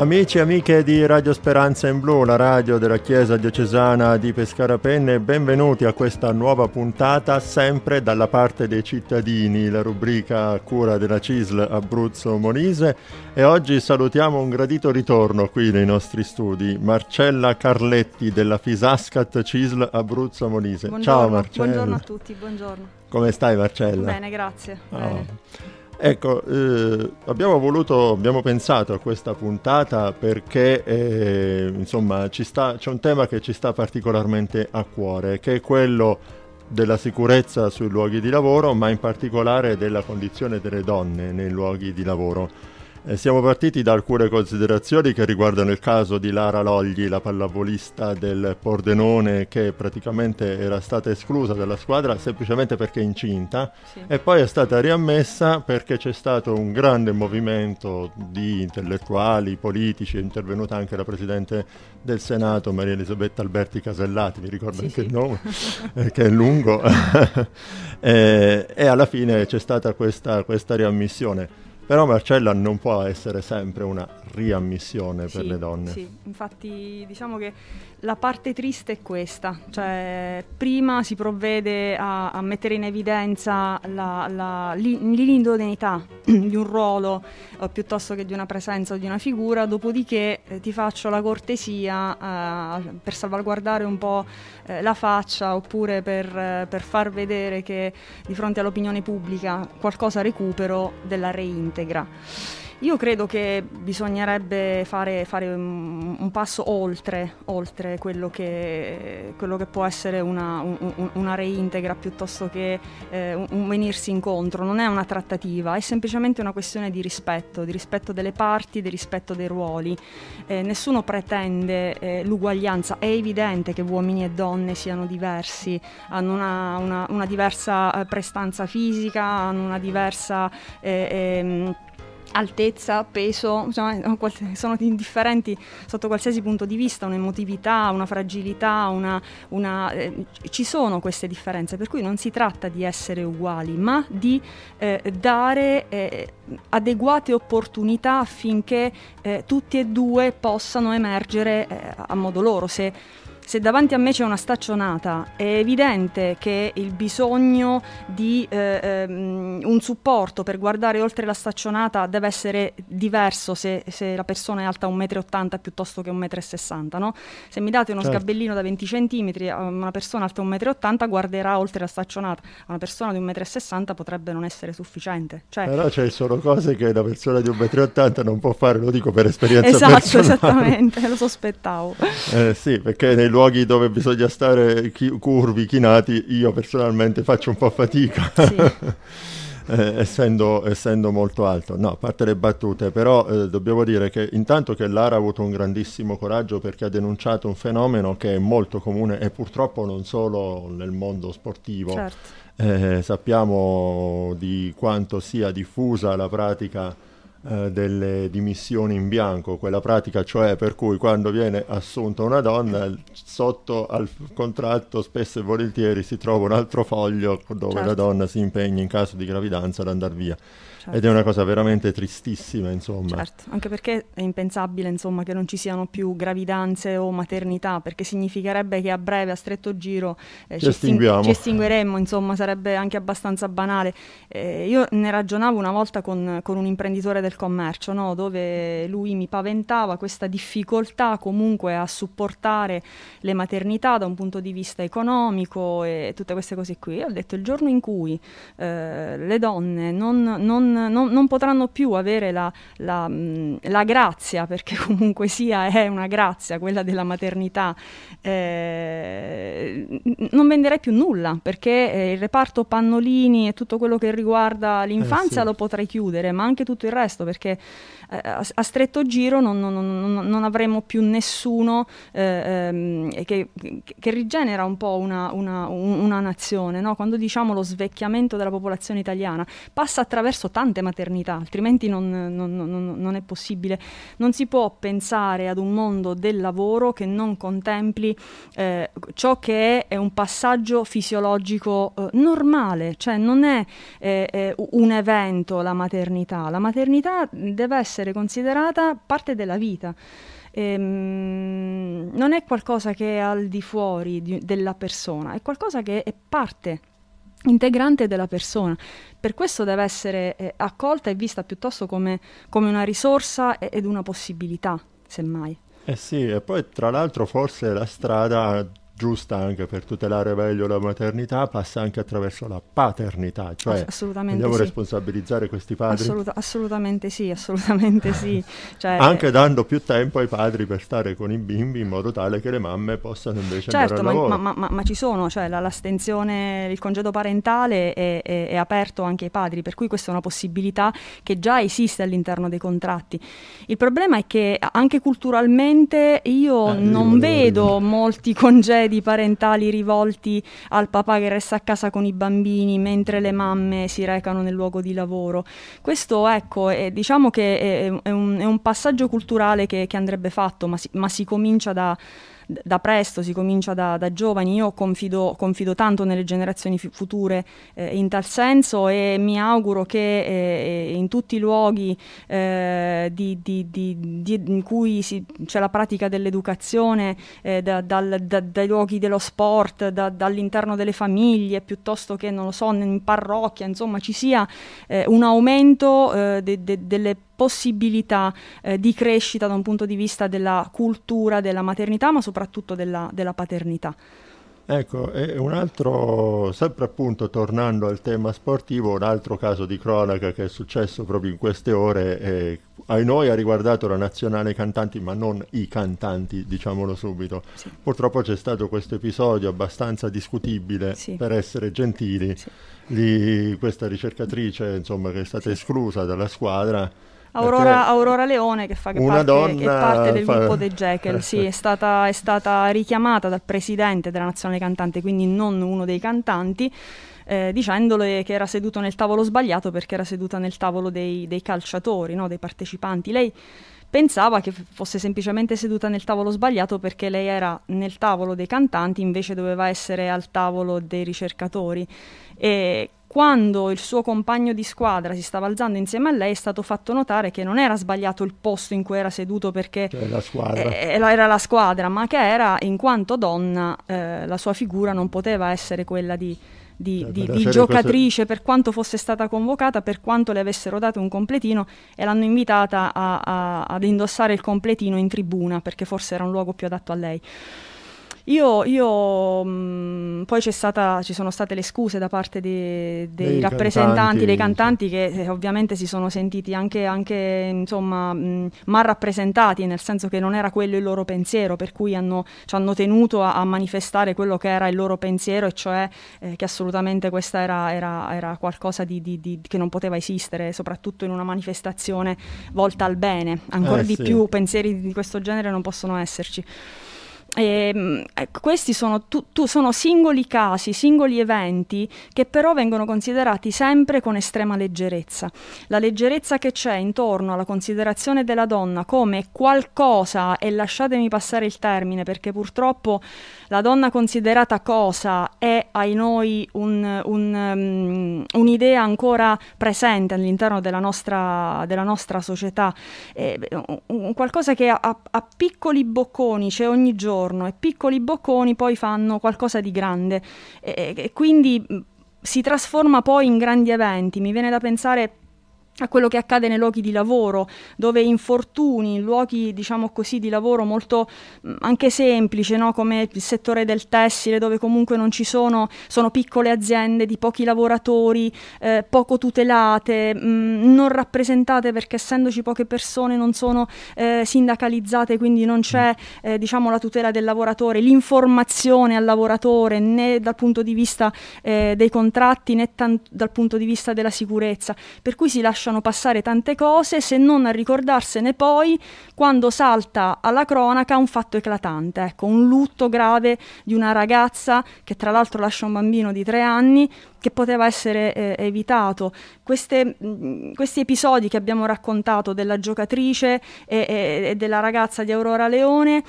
Amici e amiche di Radio Speranza in Blu, la radio della Chiesa Diocesana di Pescara Penne, benvenuti a questa nuova puntata sempre dalla parte dei cittadini, la rubrica cura della CISL Abruzzo Molise e oggi salutiamo un gradito ritorno qui nei nostri studi, Marcella Carletti della Fisascat CISL Abruzzo Molise. Buongiorno, Ciao Marcella. Buongiorno a tutti, buongiorno. Come stai Marcella? Bene, grazie. Oh. Bene. Ecco, eh, abbiamo, voluto, abbiamo pensato a questa puntata perché eh, insomma, sta, c'è un tema che ci sta particolarmente a cuore, che è quello della sicurezza sui luoghi di lavoro, ma in particolare della condizione delle donne nei luoghi di lavoro. Eh, siamo partiti da alcune considerazioni che riguardano il caso di Lara Logli, la pallavolista del Pordenone che praticamente era stata esclusa dalla squadra semplicemente perché è incinta sì. e poi è stata riammessa perché c'è stato un grande movimento di intellettuali, politici, è intervenuta anche la Presidente del Senato Maria Elisabetta Alberti Casellati, mi ricordo sì, anche sì. il nome, eh, che è lungo, e, eh, e, alla fine c'è stata questa, questa riammissione. Però Marcella non può essere sempre una riammissione sì, per le donne. Sì, infatti diciamo che la parte triste è questa, cioè prima si provvede a, a mettere in evidenza l'inidoneità di un ruolo eh, piuttosto che di una presenza o di una figura, dopodiché eh, ti faccio la cortesia eh, per salvaguardare un po' eh, la faccia oppure per, eh, per far vedere che di fronte all'opinione pubblica qualcosa recupero della reinta integra. Io credo che bisognerebbe fare, fare un, passo oltre, oltre quello, che, quello, che, può essere una, un, una reintegra piuttosto che eh, un, venirsi incontro, non è una trattativa, è semplicemente una questione di rispetto, di rispetto delle parti, di rispetto dei ruoli. Eh, nessuno pretende eh, l'uguaglianza, è evidente che uomini e donne siano diversi, hanno una, una, una diversa eh, prestanza fisica, hanno una diversa... Eh, ehm, altezza, peso, insomma, sono indifferenti sotto qualsiasi punto di vista, un'emotività, una fragilità, una, una, eh, ci sono queste differenze, per cui non si tratta di essere uguali, ma di eh, dare eh, adeguate opportunità affinché eh, tutti e due possano emergere eh, a modo loro. Se, se davanti a me c'è una staccionata, è evidente che il bisogno di eh, um, un supporto per guardare oltre la staccionata deve essere diverso se, se la persona è alta 1,80 m piuttosto che 1,60 m. No? Se mi date uno certo. sgabellino da 20 cm, eh, una persona alta 1,80 m guarderà oltre la staccionata, una persona di 1,60 m potrebbe non essere sufficiente. Cioè... Però ci cioè, sono cose che una persona di 1,80 m non può fare, lo dico per esperienza esatto, personale. Esatto, esattamente, lo sospettavo. Eh, sì, perché nei luoghi luoghi dove bisogna stare chi- curvi, chinati, io personalmente faccio un po' fatica. Sì. Eh, essendo, essendo, molto alto. No, a parte le battute, però eh, dobbiamo dire che intanto che Lara ha avuto un grandissimo coraggio perché ha denunciato un fenomeno che è molto comune e purtroppo non solo nel mondo sportivo. Certo. Eh, sappiamo di quanto sia diffusa la pratica eh, delle dimissioni in bianco, quella pratica cioè per cui quando viene assunta una donna sotto al contratto spesso e volentieri si trova un altro foglio dove certo. la donna si impegna in caso di gravidanza ad andare via. Certo. Ed è una cosa veramente tristissima, insomma. Certo, anche perché è impensabile, insomma, che non ci siano più gravidanze o maternità, perché significherebbe che a breve, a stretto giro, eh, ci, estinguiamo. ci estingueremmo, insomma, sarebbe anche abbastanza banale. Eh, io ne ragionavo una volta con, con un imprenditore del commercio, no? dove lui mi paventava questa difficoltà comunque a supportare le maternità da un punto di vista economico e tutte queste cose qui. Io ho detto, il giorno in cui eh, le donne non, non non, non, potranno più avere la, la, mm, la, grazia, perché comunque sia è una grazia quella della maternità, eh, non venderei più nulla, perché eh, il reparto pannolini e tutto quello che riguarda eh, l'infanzia eh sì. lo potrei chiudere, ma anche tutto il resto, perché eh, a, a, stretto giro non, non, avremo più nessuno ehm, che, che, rigenera un po' una, una, una nazione. No? Quando diciamo lo svecchiamento della popolazione italiana, passa attraverso importante maternità, altrimenti non, non, non, non, è possibile. Non si può pensare ad un mondo del lavoro che non contempli eh, ciò che è, è, un passaggio fisiologico eh, normale, cioè non è eh, un evento la maternità, la maternità deve essere considerata parte della vita. Ehm, non è qualcosa che è al di fuori di, della persona, è qualcosa che è parte integrante della persona. Per questo deve essere eh, accolta e vista piuttosto come, come una risorsa ed una possibilità, semmai. Eh sì, e poi tra l'altro forse la strada giusta anche per tutelare meglio la maternità passa anche attraverso la paternità, cioè vogliamo sì. responsabilizzare questi padri? Assoluta, assolutamente sì, assolutamente sì. Cioè, anche dando più tempo ai padri per stare con i bimbi in modo tale che le mamme possano invece certo, andare ma, ma, ma, ma, ci sono, cioè la, l'astensione, il congedo parentale è, è, è aperto anche ai padri, per cui questa è una possibilità che già esiste all'interno dei contratti. Il problema è che anche culturalmente io eh, non io vedo molti congedi di parentali rivolti al papà che resta a casa con i bambini mentre le mamme si recano nel luogo di lavoro. Questo ecco, è, diciamo che è, è, un, è, un, passaggio culturale che, che andrebbe fatto, ma si, ma si comincia da da presto, si comincia da, da giovani. Io confido, confido, tanto nelle generazioni f- future eh, in tal senso e mi auguro che eh, in tutti i luoghi eh, di, di, di, in cui si, c'è la pratica dell'educazione, eh, da, dal, da, dai luoghi dello sport, dall'interno delle famiglie, piuttosto che, non lo so, in parrocchia, insomma, ci sia eh, un aumento eh, de, de, delle persone possibilità eh, di crescita da un punto di vista della cultura della maternità, ma soprattutto della, della paternità. Ecco, e un altro, sempre appunto tornando al tema sportivo, un altro caso di cronaca che è successo proprio in queste ore, eh, ai noi ha riguardato la nazionale cantanti, ma non i cantanti, diciamolo subito. Sì. Purtroppo c'è stato questo episodio abbastanza discutibile, sì. per essere gentili, sì. di questa ricercatrice insomma, che è stata esclusa dalla squadra Aurora, Aurora, Leone che fa che parte, che parte, del fa... gruppo dei Jekyll, eh, sì, è, stata, è stata richiamata dal presidente della Nazionale Cantante, quindi non uno dei cantanti. Eh, dicendole che era seduto nel tavolo sbagliato perché era seduta nel tavolo dei, dei calciatori, no? dei partecipanti. Lei pensava che fosse semplicemente seduta nel tavolo sbagliato perché lei era nel tavolo dei cantanti, invece doveva essere al tavolo dei ricercatori. E quando il suo compagno di squadra si stava alzando insieme a lei è stato fatto notare che non era sbagliato il posto in cui era seduto perché cioè la eh, eh, era la squadra, ma che era in quanto donna eh, la sua figura non poteva essere quella di, di, eh, di, di giocatrice questo... per quanto fosse stata convocata, per quanto le avessero dato un completino e l'hanno invitata a, a, ad indossare il completino in tribuna perché forse era un luogo più adatto a lei. Io, io mh, mm, poi stata, ci sono state le scuse da parte de, de dei, rappresentanti, cantanti. dei cantanti che eh, ovviamente si sono sentiti anche, anche insomma, mh, mm, mal rappresentati, nel senso che non era quello il loro pensiero, per cui hanno, ci hanno tenuto a, a, manifestare quello che era il loro pensiero, e cioè eh, che assolutamente questa era, era, era qualcosa di, di, di, che non poteva esistere, soprattutto in una manifestazione volta al bene. Ancora eh, di sì. più pensieri di questo genere non possono esserci. E, ehm, ecco, questi sono, tu, tu, sono, singoli casi, singoli eventi che però vengono considerati sempre con estrema leggerezza. La leggerezza che c'è intorno alla considerazione della donna come qualcosa, e lasciatemi passare il termine perché purtroppo la donna considerata cosa è ai noi mm, un'idea un, um, ancora presente all'interno della nostra, della nostra società, eh, un, un qualcosa che a, a piccoli bocconi c'è ogni giorno intorno e piccoli bocconi poi fanno qualcosa di grande e, e quindi si trasforma poi in grandi eventi. Mi viene da pensare a quello che accade nei luoghi di lavoro, dove infortuni, luoghi diciamo così di lavoro molto anche semplici, no? come il settore del tessile, dove comunque non ci sono, sono piccole aziende di pochi lavoratori, eh, poco tutelate, mh, non rappresentate perché essendoci poche persone non sono eh, sindacalizzate, quindi non c'è eh, diciamo, la tutela del lavoratore, l'informazione al lavoratore né dal punto di vista eh, dei contratti né dal punto di vista della sicurezza, per cui si lascia lasciano passare tante cose se non a ricordarsene poi quando salta alla cronaca un fatto eclatante, ecco, un lutto grave di una ragazza che tra l'altro lascia un bambino di tre anni che poteva essere eh, evitato. Queste, mh, mm, questi episodi che abbiamo raccontato della giocatrice e, e, e della ragazza di Aurora Leone,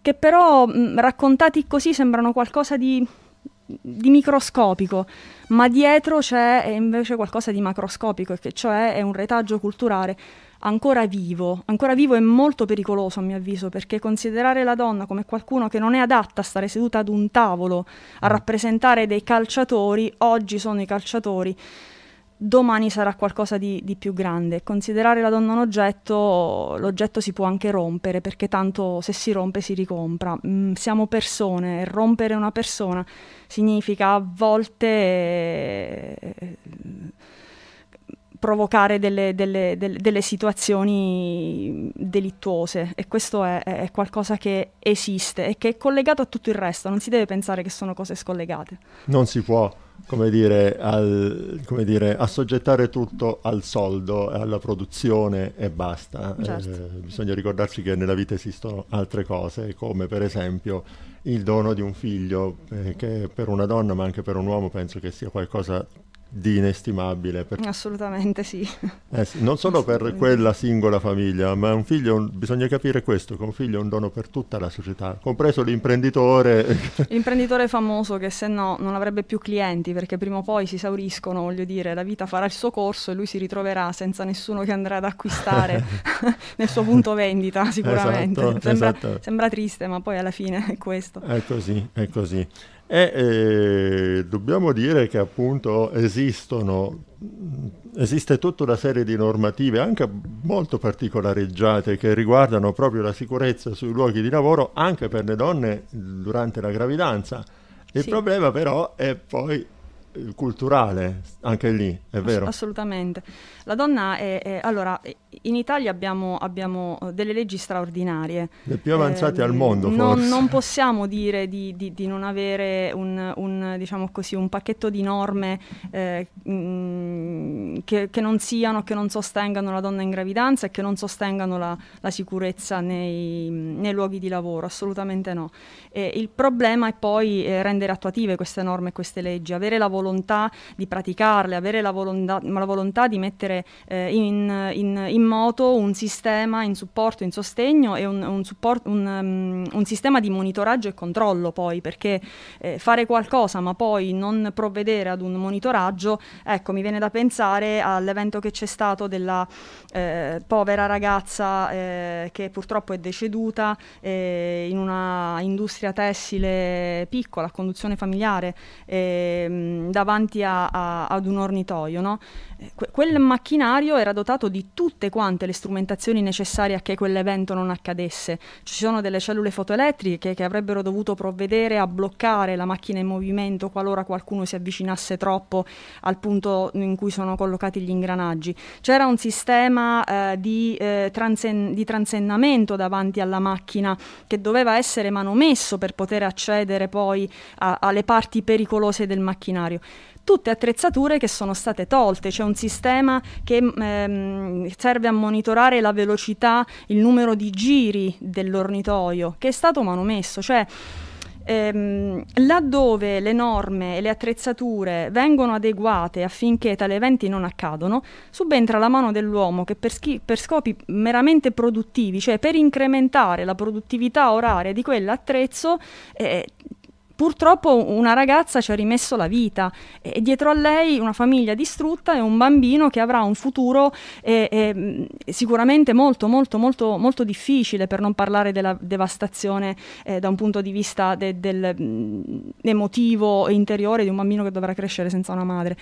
che però mh, mm, raccontati così sembrano qualcosa di di microscopico, ma dietro c'è eh, invece qualcosa di macroscopico, che cioè è un retaggio culturale ancora vivo, ancora vivo e molto pericoloso a mio avviso, perché considerare la donna come qualcuno che non è adatta a stare seduta ad un tavolo a mm. rappresentare dei calciatori, oggi sono i calciatori domani sarà qualcosa di, di, più grande. Considerare la donna un oggetto, l'oggetto si può anche rompere, perché tanto se si rompe si ricompra. Mm, siamo persone, e rompere una persona significa a volte eh, provocare delle, delle, delle, delle, situazioni delittuose e questo è, è qualcosa che esiste e che è collegato a tutto il resto, non si deve pensare che sono cose scollegate. Non si può come dire, al, come dire, assoggettare tutto al soldo, alla produzione e basta. Certo. Eh, bisogna ricordarci che nella vita esistono altre cose, come per esempio il dono di un figlio, eh, che per una donna ma anche per un uomo penso che sia qualcosa di inestimabile. Per... Assolutamente sì. Eh, sì. Non solo per quella singola famiglia, ma un figlio, un... bisogna capire questo, che un figlio è un dono per tutta la società, compreso l'imprenditore. L'imprenditore famoso che se no non avrebbe più clienti perché prima o poi si esauriscono, voglio dire, la vita farà il suo corso e lui si ritroverà senza nessuno che andrà ad acquistare nel suo punto vendita sicuramente. Esatto, sembra, esatto. sembra triste, ma poi alla fine è questo. È così, è così. E eh, dobbiamo dire che appunto esistono, esiste tutta una serie di normative anche molto particolareggiate che riguardano proprio la sicurezza sui luoghi di lavoro anche per le donne durante la gravidanza. Il sì. problema però è poi culturale anche lì, è vero? Assolutamente. La donna è, è allora, in Italia abbiamo, abbiamo, eh, delle leggi straordinarie. Le più avanzate eh, al ehm, mondo, forse. Non possiamo dire di, di, di non avere un, un, diciamo così, un, pacchetto di norme eh, mm, che, che, non siano, che non sostengano la donna in gravidanza e che non sostengano la, la sicurezza nei, nei, luoghi di lavoro, assolutamente no. Eh, il problema è poi eh, rendere attuative queste norme e queste leggi, avere lavoro volontà di praticarle, avere la volontà, la volontà di mettere eh, in, in, in, moto un sistema in supporto, in sostegno e un, un, support, um, un sistema di monitoraggio e controllo poi, perché eh, fare qualcosa ma poi non provvedere ad un monitoraggio, ecco, mi viene da pensare all'evento che c'è stato della eh, povera ragazza eh, che purtroppo è deceduta eh, in una industria tessile piccola, a conduzione familiare, mh, ehm, davanti a, a, ad un ornitoio, no? Eh, que quel macchinario era dotato di tutte quante le strumentazioni necessarie a che quell'evento non accadesse. Ci sono delle cellule fotoelettriche che avrebbero dovuto provvedere a bloccare la macchina in movimento qualora qualcuno si avvicinasse troppo al punto in cui sono collocati gli ingranaggi. C'era un sistema eh, di, eh, transen di transennamento davanti alla macchina che doveva essere manomesso per poter accedere poi alle parti pericolose del macchinario. Tutte attrezzature che sono state tolte, c'è un sistema sistema che mm, ehm, serve a monitorare la velocità, il numero di giri dell'ornitoio, che è stato manomesso, cioè ehm, laddove le norme e le attrezzature vengono adeguate affinché tali eventi non accadano, subentra la mano dell'uomo che per, per, scopi meramente produttivi, cioè per incrementare la produttività oraria di quell'attrezzo, eh, Purtroppo una ragazza ci ha rimesso la vita e dietro a lei una famiglia distrutta e un bambino che avrà un futuro eh, eh, sicuramente molto, molto, molto, molto difficile, per non parlare della devastazione eh, da un punto di vista de del mh, mm, emotivo interiore di un bambino che dovrà crescere senza una madre.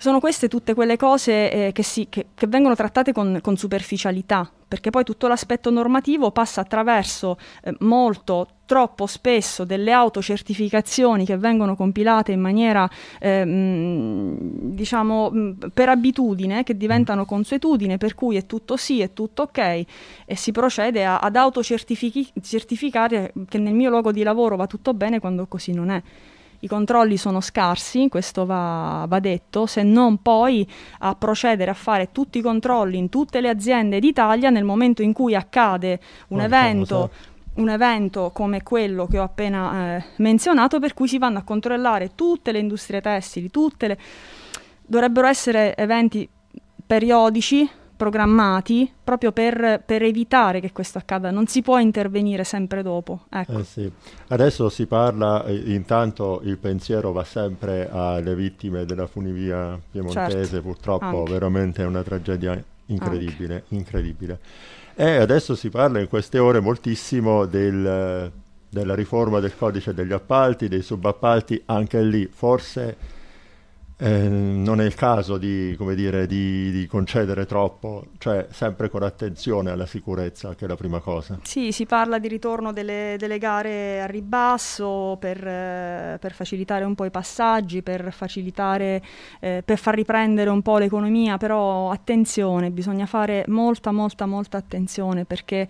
Sono queste tutte quelle cose eh, che, si, che, che, vengono trattate con, con, superficialità, perché poi tutto l'aspetto normativo passa attraverso eh, molto troppo spesso delle autocertificazioni che vengono compilate in maniera, eh, diciamo, mm, per abitudine, che diventano mm. consuetudine, per cui è tutto sì, è tutto ok e si procede a, ad autocertificare che nel mio luogo di lavoro va tutto bene quando così non è. I controlli sono scarsi, questo va, va, detto, se non poi a procedere a fare tutti i controlli in tutte le aziende d'Italia nel momento in cui accade un Quanto diciamo, evento un evento come quello che ho appena eh, menzionato per cui si vanno a controllare tutte le industrie tessili, tutte le... dovrebbero essere eventi periodici, programmati, proprio per, per, evitare che questo accada, non si può intervenire sempre dopo. Ecco. Eh sì. Adesso si parla, eh, intanto il pensiero va sempre alle vittime della funivia piemontese, certo. purtroppo Anche. veramente è una tragedia incredibile, Anche. incredibile. E adesso si parla in queste ore moltissimo del della riforma del codice degli appalti, dei subappalti, anche lì forse eh, non è il caso di, dire, di, di, concedere troppo, cioè sempre con attenzione alla sicurezza, che è la prima cosa. Sì, si parla di ritorno delle, delle gare a ribasso per, eh, per, facilitare un po' i passaggi, per, facilitare, eh, per far riprendere un po' l'economia, però attenzione, bisogna fare molta, molta, molta attenzione perché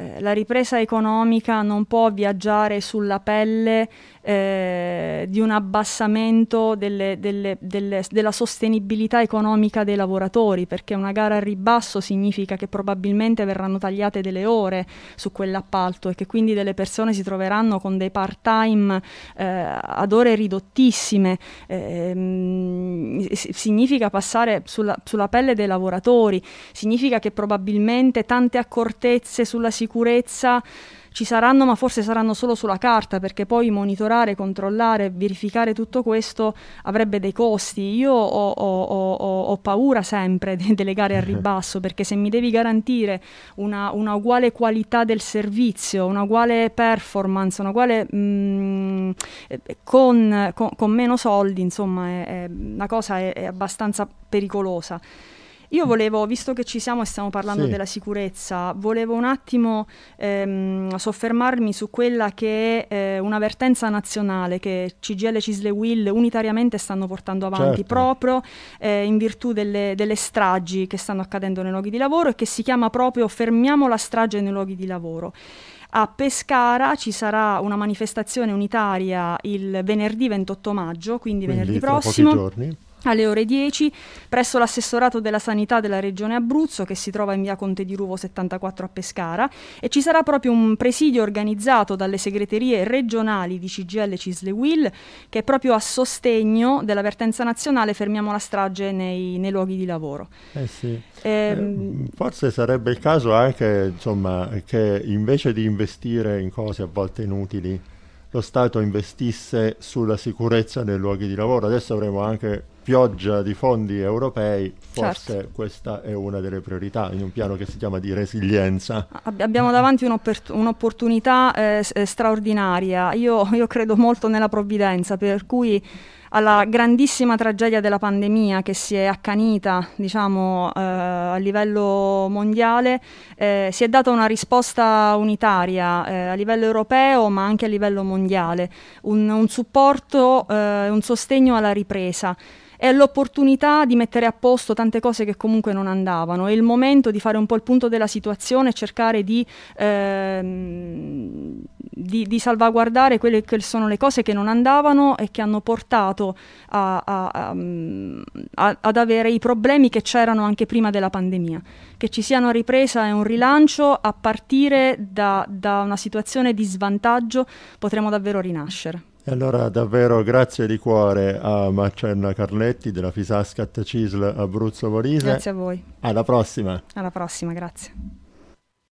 eh, la ripresa economica non può viaggiare sulla pelle eh, di un abbassamento delle, delle, delle, della sostenibilità economica dei lavoratori, perché una gara a ribasso significa che probabilmente verranno tagliate delle ore su quell'appalto e che quindi delle persone si troveranno con dei part-time eh, ad ore ridottissime. Ehm, significa passare sulla, sulla pelle dei lavoratori, significa che probabilmente tante accortezze sulla sicurezza sicurezza ci saranno, ma forse saranno solo sulla carta, perché poi monitorare, controllare, verificare tutto questo avrebbe dei costi. Io ho, ho, ho, ho paura sempre de- delle gare al ribasso, perché se mi devi garantire una, una, uguale qualità del servizio, una uguale performance, una uguale mh, mm, con, con, con, meno soldi, insomma, è, è, la cosa è, è abbastanza pericolosa. Io mm. volevo, visto che ci siamo e stiamo parlando sì. della sicurezza, volevo un attimo ehm, soffermarmi su quella che è eh, una nazionale che CGL, e Cisle Will unitariamente stanno portando avanti certo. proprio eh, in virtù delle, delle, stragi che stanno accadendo nei luoghi di lavoro e che si chiama proprio Fermiamo la strage nei luoghi di lavoro. A Pescara ci sarà una manifestazione unitaria il venerdì 28 maggio, quindi, quindi venerdì prossimo. Pochi giorni alle ore 10 presso l'assessorato della sanità della regione Abruzzo che si trova in via Conte di Ruvo 74 a Pescara e ci sarà proprio un presidio organizzato dalle segreterie regionali di CGL Cisle Will che è proprio a sostegno della vertenza nazionale fermiamo la strage nei, nei luoghi di lavoro. Eh sì. Ehm, eh, forse sarebbe il caso anche insomma, che invece di investire in cose a volte inutili lo Stato investisse sulla sicurezza nei luoghi di lavoro. Adesso avremo anche pioggia di fondi europei, certo. forse certo. questa è una delle priorità in un piano che si chiama di resilienza. Ab- abbiamo davanti un'opportunità eh, straordinaria, io, io credo molto nella provvidenza, per cui alla grandissima tragedia della pandemia che si è accanita diciamo, eh, a livello mondiale, eh, si è data una risposta unitaria eh, a livello europeo ma anche a livello mondiale, un, un supporto, eh, un sostegno alla ripresa è l'opportunità di mettere a posto tante cose che comunque non andavano, è il momento di fare un po' il punto della situazione e cercare di ehm, di, di, salvaguardare quelle che sono le cose che non andavano e che hanno portato a, a, mm, a, ad avere i problemi che c'erano anche prima della pandemia. Che ci sia una ripresa e un rilancio a partire da, da una situazione di svantaggio potremo davvero rinascere. E allora davvero grazie di cuore a Marcella Carletti della Fisascat CISL Abruzzo Molise. Grazie a voi. Alla prossima. Alla prossima, grazie.